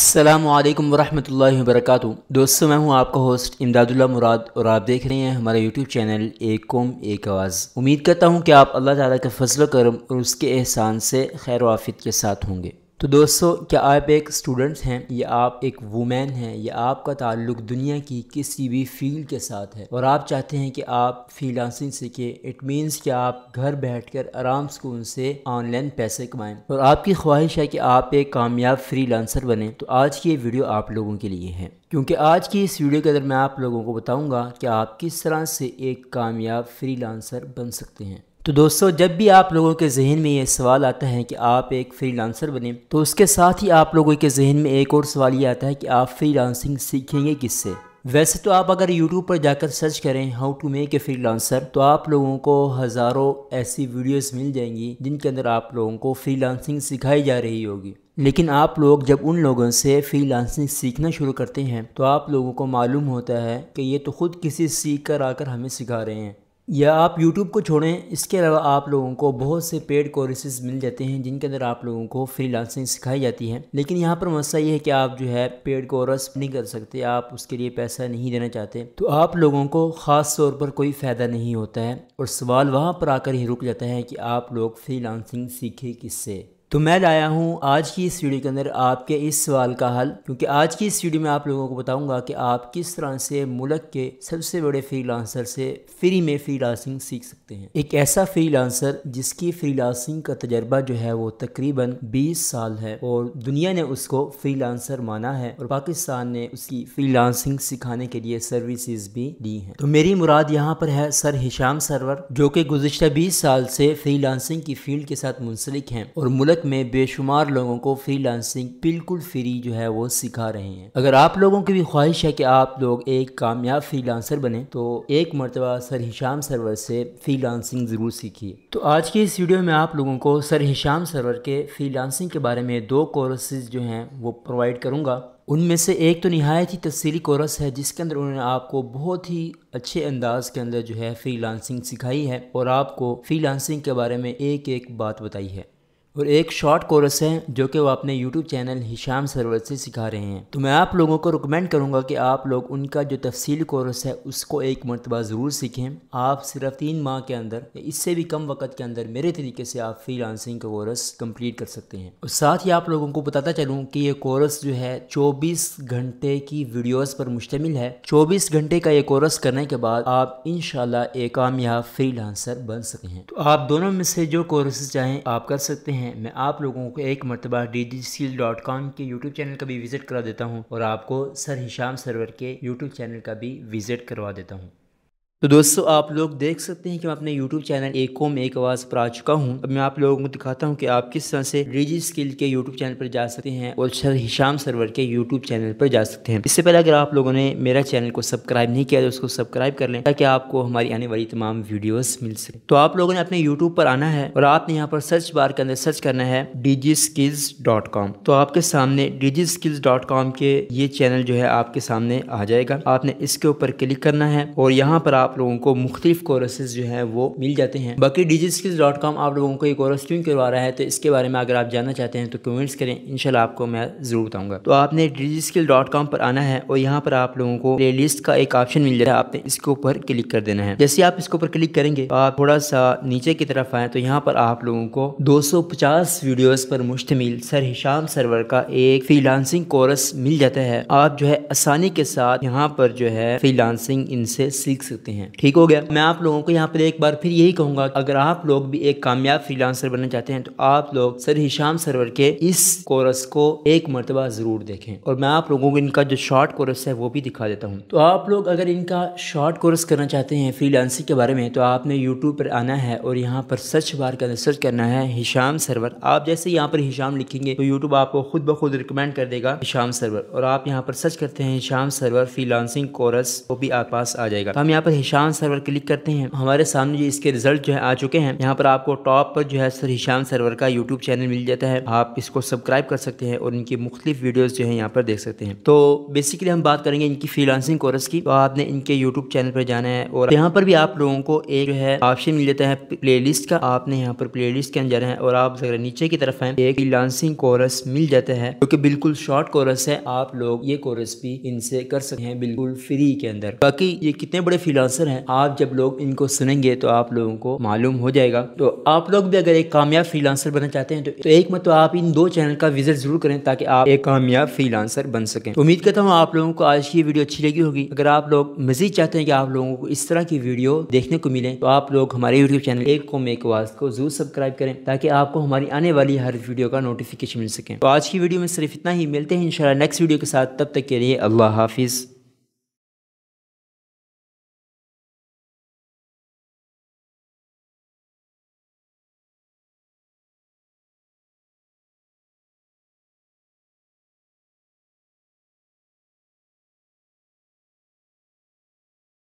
अल्लाम वरहमल वरक दोस्तों मैं हूं आपका होस्ट इमदादुल्ला मुराद और आप देख रहे हैं हमारा यूट्यूब चैनल एक कौम एक आवाज़ उम्मीद करता हूं कि आप अल्लाह ताला के फजल करम और उसके एहसान से खैर वाफित के साथ होंगे तो दोस्तों क्या आप एक स्टूडेंट हैं या आप एक वुमेन हैं या आपका ताल्लुक दुनिया की किसी भी फील्ड के साथ है और आप चाहते हैं कि आप फ्रीलांसिंग सीखें इट मींस कि आप घर बैठकर आराम सुकून से ऑनलाइन पैसे कमाएं और आपकी ख्वाहिश है कि आप एक कामयाब फ्रीलांसर बने तो आज की ये वीडियो आप लोगों के लिए है क्योंकि आज की इस वीडियो के अंदर मैं आप लोगों को बताऊंगा कि आप किस तरह से एक कामयाब लांसर बन सकते हैं तो दोस्तों जब भी आप लोगों के जहन में ये सवाल आता है कि आप एक फ्री लांसर बने तो उसके साथ ही आप लोगों के जहन में एक और सवाल ये आता है कि आप फ्री लांसिंग सीखेंगे किससे वैसे तो आप अगर YouTube पर जाकर सर्च करें how to make a freelancer तो आप लोगों को हज़ारों ऐसी वीडियोस मिल जाएंगी जिनके अंदर आप लोगों को फ्री लांसिंग सिखाई जा रही होगी लेकिन आप लोग जब उन लोगों से फ्री लांसिंग सीखना शुरू करते हैं तो आप लोगों को मालूम होता है कि ये तो ख़ुद किसी सीख कर आकर हमें सिखा रहे हैं या आप YouTube को छोड़ें इसके अलावा आप लोगों को बहुत से पेड कोर्सेज मिल जाते हैं जिनके अंदर आप लोगों को फ्रीलांसिंग सिखाई जाती है लेकिन यहाँ पर मसला यह है कि आप जो है पेड कोर्स नहीं कर सकते आप उसके लिए पैसा नहीं देना चाहते तो आप लोगों को ख़ास तौर पर कोई फ़ायदा नहीं होता है और सवाल वहाँ पर आकर ही रुक जाता है कि आप लोग फ्री सीखे किससे तो मैं लाया हूँ आज की इस वीडियो के अंदर आपके इस सवाल का हल क्योंकि आज की इस वीडियो में आप लोगों को बताऊंगा कि आप किस तरह से मुल्क के सबसे बड़े फ्रीलांसर से फ्री में फ्रीलांसिंग सीख सकते हैं एक ऐसा फ्रीलांसर जिसकी फ्रीलांसिंग का तजर्बा जो है वो तकरीबन 20 साल है और दुनिया ने उसको लांसर माना है और पाकिस्तान ने उसकी लांसिंग सिखाने के लिए सर्विसेज भी दी है तो मेरी मुराद यहाँ पर है सर हिशाम सरवर जो कि गुजशत बीस साल से फ्री की फील्ड के साथ मुंसलिक हैं और मुल्क में बेशुमार लोगों को फ्रीलांसिंग बिल्कुल फ्री जो है वो सिखा रहे हैं अगर आप लोगों की भी ख्वाहिश है कि आप लोग एक कामयाब फ्रीलांसर बने तो एक मरतबा सर हिशाम सरवर से फ्रीलांसिंग ज़रूर सीखिए तो आज की इस वीडियो में आप लोगों को सर हिशाम सरवर के फ्रीलांसिंग के बारे में दो कोर्सेज जो हैं वो प्रोवाइड करूँगा उनमें से एक तो नहायत ही तफसीली कोरस है जिसके अंदर उन्होंने आपको बहुत ही अच्छे अंदाज के अंदर जो है फ्रीलांसिंग सिखाई है और आपको फ्रीलांसिंग के बारे में एक एक बात बताई है और एक शॉर्ट कोर्स है जो कि वो अपने यूट्यूब चैनल हिशाम सरवर से सिखा रहे हैं तो मैं आप लोगों को रिकमेंड करूँगा कि आप लोग उनका जो तफसील कोर्स है उसको एक मरतबा ज़रूर सीखें आप सिर्फ तीन माह के अंदर या इससे भी कम वक्त के अंदर मेरे तरीके से आप फ्री लांसिंग का कोर्स कम्प्लीट कर सकते हैं और साथ ही आप लोगों को बताता चलूँ कि ये कोर्स जो है चौबीस घंटे की वीडियोज़ पर मुश्तमिल है चौबीस घंटे का ये कोर्स करने के बाद आप इन एक कामयाब फ्री लांसर बन सके हैं तो आप दोनों में से जो कोर्सेज चाहें आप कर सकते हैं हैं मैं आप लोगों को एक मरतबा डी के यूट्यूब चैनल का भी विजिट करा देता हूँ और आपको सर हिशाम सरवर के यूट्यूब चैनल का भी विजिट करवा देता हूँ तो दोस्तों आप लोग देख सकते हैं कि मैं अपने YouTube चैनल एक कोम एक आवाज़ पर आ चुका हूं अब मैं आप लोगों को दिखाता हूं कि आप किस तरह से रिजी स्किल के YouTube चैनल पर जा सकते हैं और सर हिशाम सरवर के YouTube चैनल पर जा सकते हैं इससे पहले अगर आप लोगों ने मेरा चैनल को सब्सक्राइब नहीं किया तो उसको सब्सक्राइब कर लें ताकि आपको हमारी आने वाली तमाम वीडियोज मिल सके तो आप लोगों ने अपने यूट्यूब पर आना है और आपने यहाँ पर सर्च बार के अंदर सर्च करना है डी तो आपके सामने डी के ये चैनल जो है आपके सामने आ जाएगा आपने इसके ऊपर क्लिक करना है और यहाँ पर आप आप लोगों को मुख्तलिफ कोर्सेज जो है वो मिल जाते हैं बाकी कॉम आप लोगों को ये कोर्स क्यों करवा रहा है तो इसके बारे में अगर आप जानना चाहते हैं तो कमेंट्स करें इनशाला आपको मैं ज़रूर बताऊंगा तो आपने कॉम पर आना है और यहाँ पर आप लोगों को प्ले लिस्ट का एक ऑप्शन मिल जाता है आपने इसके ऊपर क्लिक कर देना है जैसे आप इसके ऊपर क्लिक करेंगे आप थोड़ा सा नीचे की तरफ आए तो यहाँ पर आप लोगों को पचास वीडियोस पर मुश्तमिल सर हिशाम सरवर का एक फ्रीलांसिंग कोर्स मिल जाता है आप जो है आसानी के साथ यहाँ पर जो है फ्रीलांसिंग इनसे सीख सकते हैं हैं ठीक हो गया मैं आप लोगों को यहाँ पर एक बार फिर यही कहूंगा अगर आप लोग भी एक कामयाब फ्रीलांसर बनना चाहते हैं तो आप लोग सर हिशाम सरवर के इस कोर्स को एक मरतबा ज़रूर देखें और मैं आप लोगों को इनका जो शॉर्ट कोर्स है वो भी दिखा देता हूँ तो आप लोग अगर इनका शॉर्ट कोर्स करना चाहते हैं फ्रीलांसिंग के बारे में तो आपने यूट्यूब पर आना है और यहाँ पर सर्च बार के अंदर सर्च करना है हिशाम सरवर आप जैसे यहाँ पर हिशाम लिखेंगे तो यूट्यूब आपको खुद ब खुद रिकमेंड कर देगा हिशाम सरवर और आप यहाँ पर सर्च करते हैं हिशाम सरवर फ्रीलांसिंग कोर्स वो भी आप पास आ जाएगा तो हम यहाँ पर हिशाम हिशान सर्वर क्लिक करते हैं हमारे सामने जो इसके रिजल्ट जो है आ चुके हैं यहाँ पर आपको टॉप पर जो है सर हिशान सर्वर का यूट्यूब चैनल मिल जाता है आप इसको सब्सक्राइब कर सकते हैं और इनकी मुख्तलिफ वीडियोज़ जो है यहाँ पर देख सकते हैं तो बेसिकली हम बात करेंगे इनकी फ्रीलांसिंग कोर्स की तो आपने इनके यूट्यूब चैनल पर जाना है और यहाँ पर भी आप लोगों को एक जो है ऑप्शन मिल जाता है प्ले का आपने यहाँ पर प्ले लिस्ट के अंदर जाना है और आप अगर नीचे की तरफ है एक फ्रीलांसिंग कोर्स मिल जाता है जो बिल्कुल शॉर्ट कोर्स है आप लोग ये कोर्स भी इनसे कर सकते हैं बिल्कुल फ्री के अंदर बाकी ये कितने बड़े फ्रीलांसर असर हैं आप जब लोग इनको सुनेंगे तो आप लोगों को मालूम हो जाएगा तो आप लोग भी अगर एक कामयाब फ्रीलांसर बनना चाहते हैं तो, तो, एक मत तो आप इन दो चैनल का विजिट जरूर करें ताकि आप एक कामयाब फ्रीलांसर बन सकें उम्मीद करता हूँ आप लोगों को आज की वीडियो अच्छी लगी होगी अगर आप लोग मजीद चाहते हैं कि आप लोगों को इस तरह की वीडियो देखने को मिले तो आप लोग हमारे यूट्यूब चैनल एक को मेक को जरूर सब्सक्राइब करें ताकि आपको हमारी आने वाली हर वीडियो का नोटिफिकेशन मिल सके तो आज की वीडियो में सिर्फ इतना ही मिलते हैं इन नेक्स्ट वीडियो के साथ तब तक के लिए अल्लाह हाफिज़